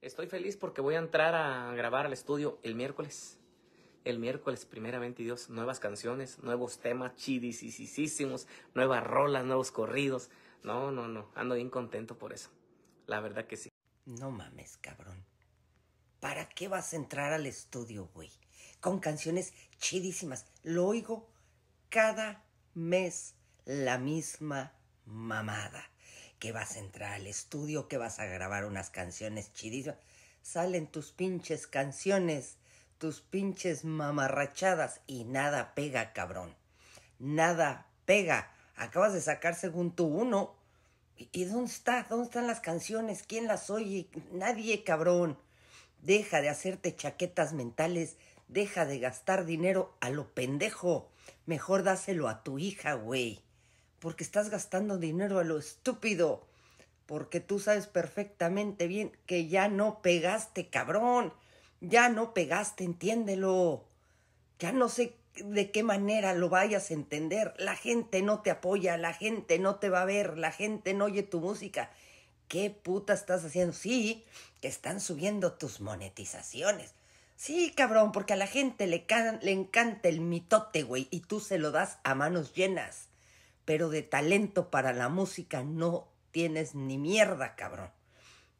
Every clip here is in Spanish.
Estoy feliz porque voy a entrar a grabar al estudio el miércoles. El miércoles, primeramente Dios, nuevas canciones, nuevos temas chidisísimos, nuevas rolas, nuevos corridos. No, no, no, ando bien contento por eso. La verdad que sí. No mames, cabrón. ¿Para qué vas a entrar al estudio, güey? Con canciones chidísimas. Lo oigo cada mes la misma mamada que vas a entrar al estudio, que vas a grabar unas canciones chidísimas. Salen tus pinches canciones, tus pinches mamarrachadas y nada pega, cabrón. Nada pega. Acabas de sacar según tú uno. ¿Y, dónde está? ¿Dónde están las canciones? ¿Quién las oye? Nadie, cabrón. Deja de hacerte chaquetas mentales. Deja de gastar dinero a lo pendejo. Mejor dáselo a tu hija, güey porque estás gastando dinero a lo estúpido, porque tú sabes perfectamente bien que ya no pegaste, cabrón, ya no pegaste, entiéndelo. Ya no sé de qué manera lo vayas a entender. La gente no te apoya, la gente no te va a ver, la gente no oye tu música. ¿Qué puta estás haciendo? Sí, que están subiendo tus monetizaciones. Sí, cabrón, porque a la gente le, le encanta el mitote, güey, y tú se lo das a manos llenas pero de talento para la música no tienes ni mierda, cabrón.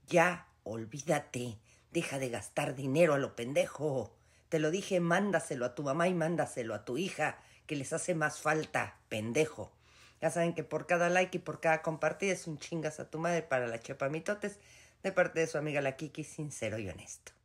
Ya, olvídate, deja de gastar dinero a lo pendejo. Te lo dije, mándaselo a tu mamá y mándaselo a tu hija, que les hace más falta, pendejo. Ya saben que por cada like y por cada compartida es un chingas a tu madre para la chepamitotes, de parte de su amiga la Kiki, sincero y honesto.